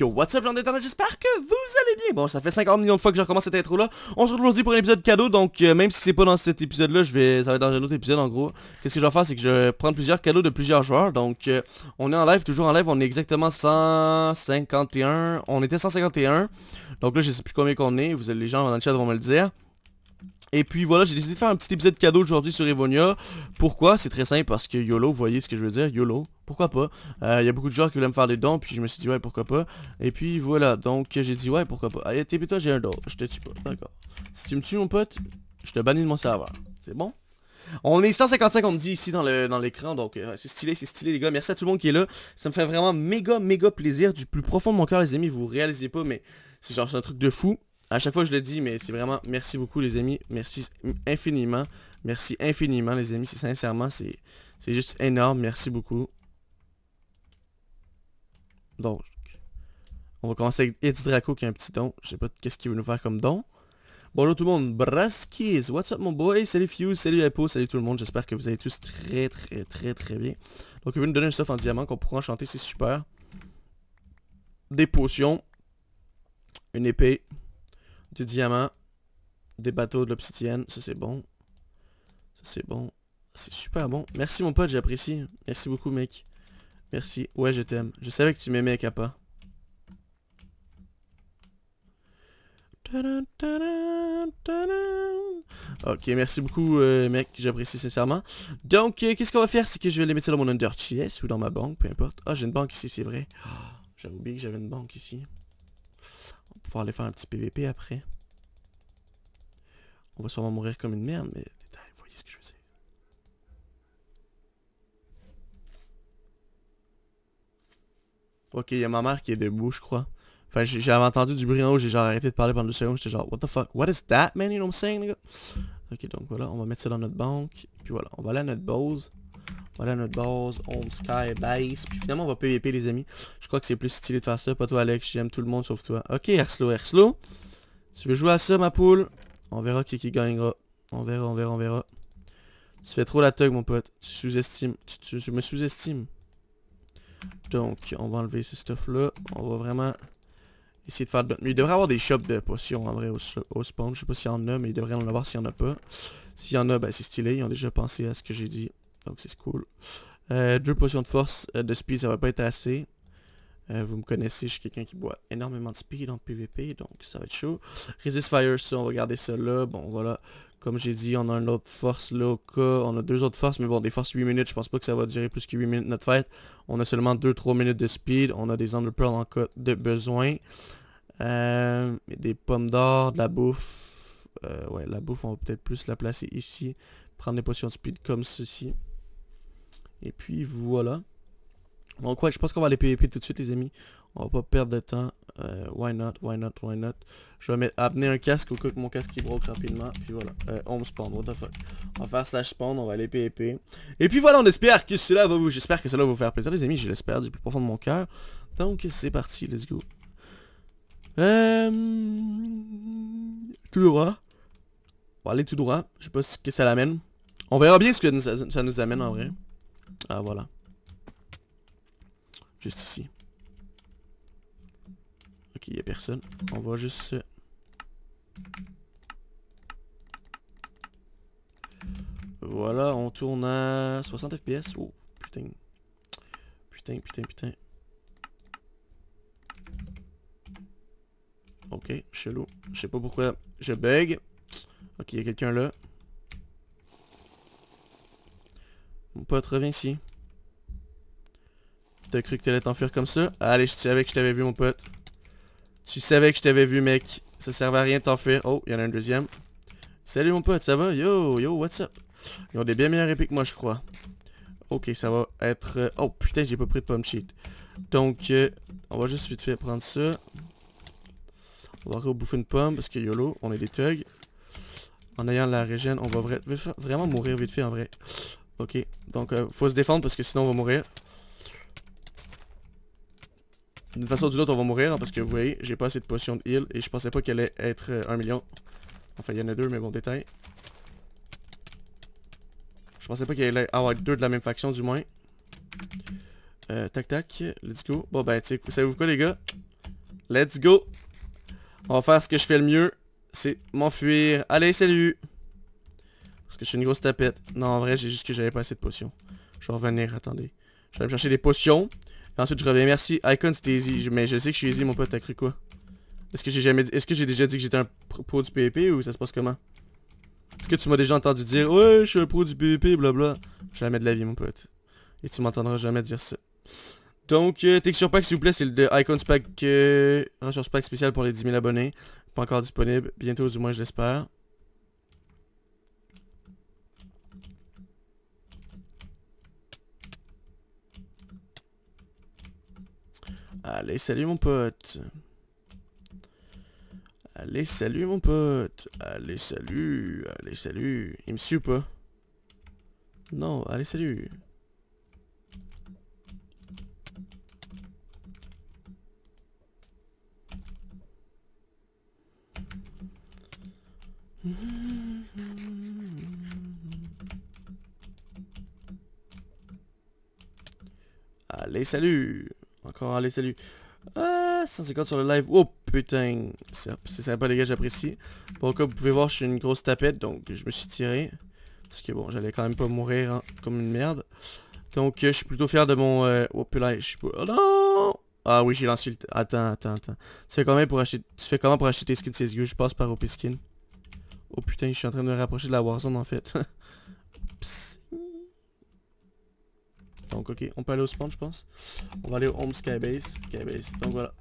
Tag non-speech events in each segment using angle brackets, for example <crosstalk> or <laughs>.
Yo, what's up, gens j'espère que vous allez bien Bon, ça fait 50 millions de fois que je recommence cette intro-là. On se retrouve aujourd'hui pour un épisode cadeau, donc euh, même si c'est pas dans cet épisode-là, je vais, ça va être dans un autre épisode en gros. Qu'est-ce que je vais faire, c'est que je vais prendre plusieurs cadeaux de plusieurs joueurs, donc euh, on est en live, toujours en live, on est exactement 151, on était 151, donc là je sais plus combien qu'on est, vous allez les gens dans le chat vont me le dire. Et puis voilà, j'ai décidé de faire un petit épisode cadeau aujourd'hui sur Evonia. Pourquoi C'est très simple parce que YOLO, vous voyez ce que je veux dire, YOLO. Pourquoi pas Il euh, y a beaucoup de gens qui voulaient me faire des dons, puis je me suis dit ouais pourquoi pas. Et puis voilà, donc j'ai dit ouais pourquoi pas. Allez, t'es toi j'ai un don, je te tue pas, d'accord. Si tu me tues mon pote, je te bannis de mon serveur. C'est bon on est 155, on me dit ici dans l'écran, donc euh, c'est stylé, c'est stylé les gars, merci à tout le monde qui est là, ça me fait vraiment méga méga plaisir, du plus profond de mon cœur les amis, vous réalisez pas, mais c'est genre un truc de fou, à chaque fois, je le dis, mais c'est vraiment merci beaucoup, les amis. Merci infiniment. Merci infiniment, les amis. C'est sincèrement, c'est juste énorme. Merci beaucoup. Donc, on va commencer avec Eddie Draco qui a un petit don. Je sais pas qu'est-ce qu'il veut nous faire comme don. Bonjour tout le monde, Braskis, what's up mon boy, salut Fuse, salut Apple, salut tout le monde, j'espère que vous allez tous très très très très bien. Donc il veut nous donner un stuff en diamant qu'on pourra enchanter, c'est super. Des potions, une épée, du diamant, des bateaux, de l'obsidienne, ça c'est bon. Ça c'est bon. C'est super bon. Merci mon pote, j'apprécie. Merci beaucoup mec. Merci. Ouais, je t'aime. Je savais que tu m'aimais, Kappa. Ok, merci beaucoup, euh, mec, j'apprécie sincèrement. Donc, euh, qu'est-ce qu'on va faire C'est que je vais les mettre dans mon under chest ou dans ma banque, peu importe. oh, j'ai une banque ici, c'est vrai. Oh, j'avais oublié que j'avais une banque ici. On va pouvoir aller faire un petit PVP après. On va sûrement mourir comme une merde, mais vous voyez ce que je veux dire. Ok, il y a ma mère qui est debout, je crois. Enfin, j'avais entendu du bruit en haut, j'ai genre arrêté de parler pendant deux secondes, j'étais genre, what the fuck, what is that man, you know what I'm saying, nigga Ok, donc voilà, on va mettre ça dans notre banque, puis voilà, on va aller à notre base. Voilà notre base, Home Sky Base. Puis finalement, on va PVP, les amis. Je crois que c'est plus stylé de faire ça. Pas toi, Alex. J'aime tout le monde sauf toi. Ok, Herslo, Herslo. Tu veux jouer à ça, ma poule On verra qui qui gagnera. On verra, on verra, on verra. Tu fais trop la tug, mon pote. Tu sous-estimes. Tu, me sous-estimes. Donc, on va enlever ce stuff-là. On va vraiment essayer de faire de... Il devrait avoir des shops de potions, en vrai, au, spawn. Je sais pas s'il y en a, mais il devrait en avoir s'il y en a pas. S'il y en a, ben c'est stylé. Ils ont déjà pensé à ce que j'ai dit. Donc c'est cool. Euh, deux potions de force euh, de speed, ça va pas être assez. Euh, vous me connaissez, je suis quelqu'un qui boit énormément de speed en PvP, donc ça va être chaud. Resist Fire, ça, on va garder ça là. Bon, voilà. Comme j'ai dit, on a une autre force là On a deux autres forces, mais bon, des forces 8 minutes, je pense pas que ça va durer plus que 8 minutes notre fête. On a seulement 2-3 minutes de speed. On a des underpearls en cas de besoin. des pommes d'or, de la bouffe. ouais, la bouffe, on va peut-être plus la placer ici. Prendre des potions de speed comme ceci. Et puis voilà. Donc ouais, je pense qu'on va aller PVP tout de suite les amis. On va pas perdre de temps. Euh, why not, why not, why not. Je vais amener un casque au cas que mon casque qui broque rapidement. Puis voilà, euh, on spawn, what the fuck. On va faire slash spawn, on va aller PVP. Et puis voilà, on espère que cela va vous, j'espère que cela va vous faire plaisir les amis. Je l'espère du plus profond de mon cœur. Donc c'est parti, let's go. Euh... Tout droit. On va aller tout droit. Je sais pas ce que ça l'amène. On verra bien ce que ça nous amène en vrai. Ah voilà. Juste ici. Ok, il n'y a personne. On va juste... Voilà, on tourne à 60 fps. Oh, putain. Putain, putain, putain. Ok, chelou. Je sais pas pourquoi je bug. Ok, il y a quelqu'un là. Mon pote, reviens ici. T'as cru que t'allais t'enfuir comme ça Allez, je savais que je t'avais vu, mon pote. Tu savais que je t'avais vu, mec. Ça servait à rien de t'enfuir. Oh, il y en a un deuxième. Salut, mon pote, ça va Yo, yo, what's up Ils ont des bien meilleurs épées que moi, je crois. Ok, ça va être... Euh, oh, putain, j'ai pas pris de pomme cheat. Donc, euh, on va juste vite fait prendre ça. On va rebouffer une pomme parce que YOLO, on est des thugs. En ayant la régène, on va vraiment mourir vite fait en vrai. Ok, donc euh, faut se défendre parce que sinon on va mourir. D'une façon ou d'une autre on va mourir hein, parce que vous voyez, j'ai pas assez de potions de heal et je pensais pas qu'elle allait être euh, un 1 million. Enfin il y en a deux mais bon détail. Je pensais pas qu'elle allait avoir deux de la même faction du moins. Euh, tac tac, let's go. Bon ben tu savez-vous quoi les gars Let's go On va faire ce que je fais le mieux, c'est m'enfuir. Allez salut parce que je suis une grosse tapette. Non, en vrai, j'ai juste que j'avais pas assez de potions. Je vais revenir, attendez. Je vais aller chercher des potions. Et ensuite, je reviens. Merci. Icon, c'était easy. Mais je sais que je suis easy, mon pote. T'as cru quoi Est-ce que j'ai jamais Est-ce que j'ai déjà dit que j'étais un pro du PvP ou ça se passe comment Est-ce que tu m'as déjà entendu dire Ouais, je suis un pro du PvP, blabla Jamais de la vie, mon pote. Et tu m'entendras jamais dire ça. Donc, euh, texture pack, s'il vous plaît, c'est le de Icons pack. un euh, pack spécial pour les 10 000 abonnés. Pas encore disponible. Bientôt, du moins, je l'espère. Allez, salut mon pote. Allez, salut mon pote. Allez, salut. Allez, salut. Il me suit pas Non, allez, salut. Allez, salut encore, allez, salut. Ah euh, 150 sur le live. Oh putain. C'est sympa les gars, j'apprécie. Bon, comme vous pouvez voir, je suis une grosse tapette, donc je me suis tiré. Parce que bon, j'allais quand même pas mourir hein, comme une merde. Donc, euh, je suis plutôt fier de mon... Euh, oh putain, je suis... Oh non Ah oui, j'ai lancé le... Attends, attends, attends. Tu fais comment pour acheter, tu fais comment pour acheter tes skins Je passe par OP Skin. Oh putain, je suis en train de me rapprocher de la Warzone en fait. <laughs> Donc ok, on peut aller au spawn je pense. On va aller au home skybase. Skybase, donc voilà.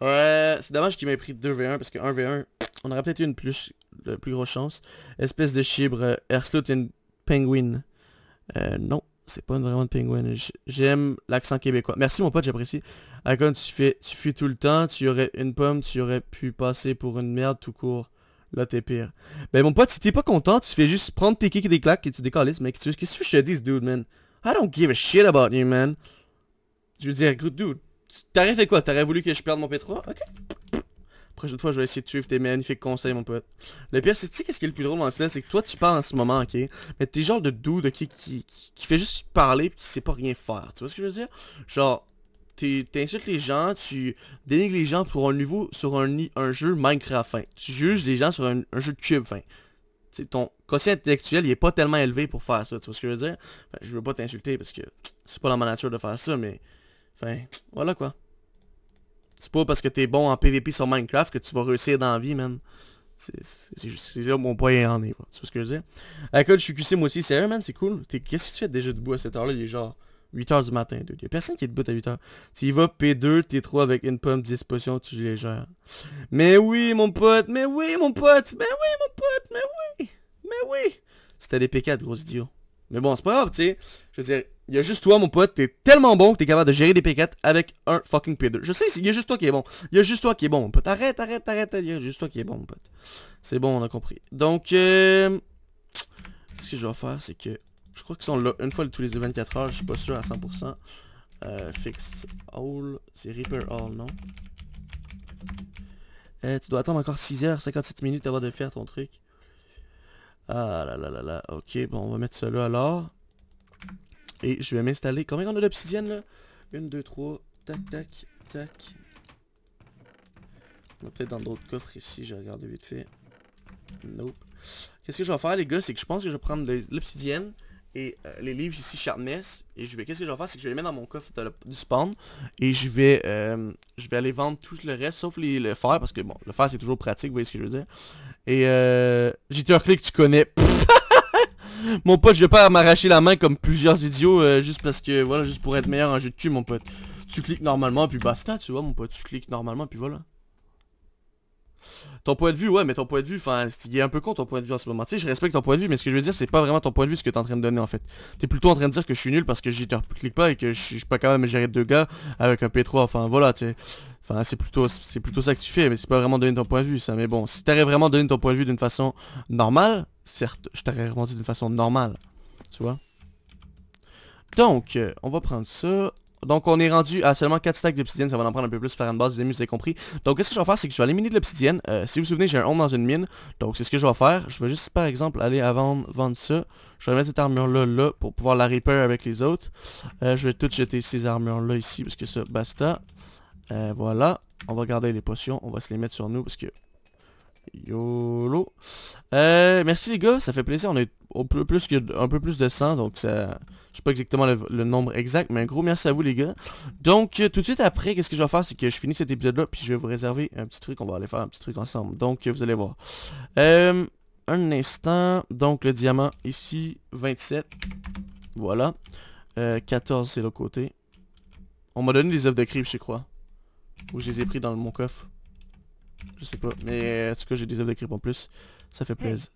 Ouais, c'est dommage qu'il m'ait pris 2v1 parce que 1v1, on aurait peut-être eu une plus, de plus grosse chance. Espèce de chibre, Ersloot euh, une penguin. Euh, non, c'est pas vraiment de penguin. J'aime l'accent québécois. Merci mon pote, j'apprécie. Icon, tu, fais, tu fuis tout le temps, tu aurais une pomme, tu aurais pu passer pour une merde tout court. Là, t'es pire. Ben, mon pote, si t'es pas content, tu fais juste prendre tes kicks et des claques et tu décolles, mec. Qu'est-ce que je te dis, dude, man? I don't give a shit about you, man. Je veux dire, dude, t'aurais fait quoi T'aurais voulu que je perde mon P3 Ok. Prochaine fois, je vais essayer de suivre tes magnifiques conseils, mon pote. Le pire, c'est, tu sais, qu'est-ce qui est le plus drôle dans ça C'est que toi, tu parles en ce moment, ok Mais t'es genre de dude, ok, qui, qui, fait juste parler pis qui sait pas rien faire. Tu vois ce que je veux dire Genre, t'insultes les gens, tu dénigres les gens pour un niveau sur un, un jeu Minecraft fin. Tu juges les gens sur un, un jeu de cube fin ton quotient intellectuel, il est pas tellement élevé pour faire ça, tu vois ce que je veux dire? je veux pas t'insulter parce que c'est pas dans ma nature de faire ça, mais... Enfin, voilà quoi. C'est pas parce que t'es bon en PvP sur Minecraft que tu vas réussir dans la vie, man. C'est là mon point en est, quoi. tu vois ce que je veux dire? Écoute, je suis QC moi aussi, sérieux, man, c'est cool. Qu'est-ce que tu fais déjà debout à cette heure-là? Il est 8h du matin, dude. Il personne qui est debout à 8h. Tu y vas P2, T3 avec une pomme, 10 potions, tu les gères. Mais oui, mon pote, mais oui, mon pote, mais oui, mon pote, mais oui, mais oui. C'était des P4, gros idiot. Mais bon, c'est pas grave, tu sais. Je veux dire, il y a juste toi, mon pote, t'es tellement bon que t'es capable de gérer des P4 avec un fucking P2. Je sais, il y a juste toi qui est bon. Il y a juste toi qui est bon, mon pote. Arrête, arrête, arrête, il y juste toi qui est bon, mon pote. C'est bon, on a compris. Donc, euh... ce que je vais faire, c'est que je crois qu'ils sont là une fois tous les 24 heures, je suis pas sûr à 100%. Euh, fix all, c'est reaper all, non Eh, Tu dois attendre encore 6h57 minutes avant de faire ton truc. Ah là là là là, ok, bon on va mettre cela alors. Et je vais m'installer. Combien on a d'obsidienne là 1, 2, 3, tac tac, tac. On va peut-être dans d'autres coffres ici, j'ai regardé vite fait. Nope. Qu'est-ce que je vais faire les gars, c'est que je pense que je vais prendre l'obsidienne. Et euh, les livres ici sharpness. Et je vais. Qu'est-ce que je vais faire? C'est que je vais les mettre dans mon coffre du spawn. Et je vais euh, je vais aller vendre tout le reste sauf les, le fer. Parce que bon, le fer c'est toujours pratique, vous voyez ce que je veux dire. Et euh. un clic tu connais. <laughs> mon pote, je vais pas m'arracher la main comme plusieurs idiots euh, juste parce que voilà, juste pour être meilleur en jeu de cul mon pote. Tu cliques normalement puis basta, tu vois mon pote, tu cliques normalement puis voilà. Ton point de vue, ouais, mais ton point de vue, enfin, il est un peu con ton point de vue en ce moment. Tu sais, je respecte ton point de vue, mais ce que je veux dire, c'est pas vraiment ton point de vue ce que t'es en train de donner en fait. T'es plutôt en train de dire que je suis nul parce que j'y clique pas et que je suis pas quand même gérer deux gars avec un P3, enfin voilà, tu sais. Enfin, c'est plutôt, c'est plutôt ça que tu fais, mais c'est pas vraiment donner ton point de vue, ça. Mais bon, si t'avais vraiment donné ton point de vue d'une façon normale, certes, je t'aurais répondu d'une façon normale. Tu vois Donc, euh, on va prendre ça. Donc on est rendu à seulement 4 stacks d'obsidienne, ça va en prendre un peu plus faire une base des amis, vous avez compris. Donc qu'est-ce que je vais faire, c'est que je vais aller miner de l'obsidienne. Euh, si vous vous souvenez, j'ai un homme dans une mine, donc c'est ce que je vais faire. Je vais juste par exemple aller à vendre, vendre ça. Je vais mettre cette armure-là là pour pouvoir la reaper avec les autres. Euh, je vais tout jeter ces armures-là ici parce que ça, basta. Euh, voilà, on va garder les potions, on va se les mettre sur nous parce que... YOLO. merci les gars, ça fait plaisir, on est au plus que, un peu plus de sang, donc ça... Je sais pas exactement le, nombre exact, mais un gros merci à vous les gars. Donc euh, tout de suite après, qu'est-ce que je vais faire, c'est que je finis cet épisode-là, puis je vais vous réserver un petit truc, on va aller faire un petit truc ensemble. Donc euh, vous allez voir. Euh, un instant, donc le diamant ici, 27, voilà. 14 c'est le côté. On m'a donné des œufs de creep, je crois. Ou je les ai pris dans mon coffre. Je sais pas, mais en tout cas j'ai des œufs de creep en plus. Ça fait plaisir.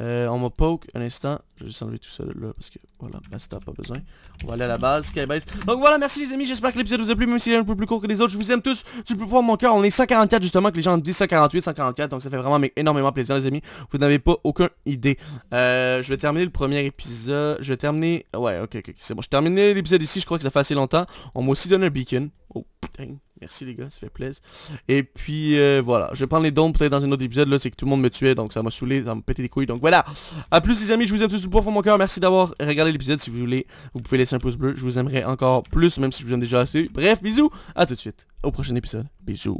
Euh, on m'a poke un instant. Je vais juste enlever tout ça là parce que voilà, basta, pas besoin. On va aller à la base, skybase. Donc voilà, merci les amis, j'espère que l'épisode vous a plu, même s'il est un peu plus court que les autres. Je vous aime tous, tu peux prendre mon cœur. On est 144 justement, que les gens disent 148, 144, donc ça fait vraiment énormément plaisir les amis. Vous n'avez pas aucune idée. Euh, je vais terminer le premier épisode. Je vais terminer... Ouais, ok, ok, c'est bon. Je termine l'épisode ici, je crois que ça fait assez longtemps. On m'a aussi donné un beacon. Oh, putain. Merci les gars, ça fait plaisir. Et puis euh, voilà, je vais prendre les dons peut-être dans un autre épisode là, c'est que tout le monde me tuait, donc ça m'a saoulé, ça m'a pété les couilles. Donc voilà, à plus les amis, je vous aime tous du pour mon cœur, merci d'avoir regardé l'épisode si vous voulez. Vous pouvez laisser un pouce bleu, je vous aimerais encore plus, même si je vous aime déjà assez. Bref, bisous, à tout de suite, au prochain épisode. Bisous.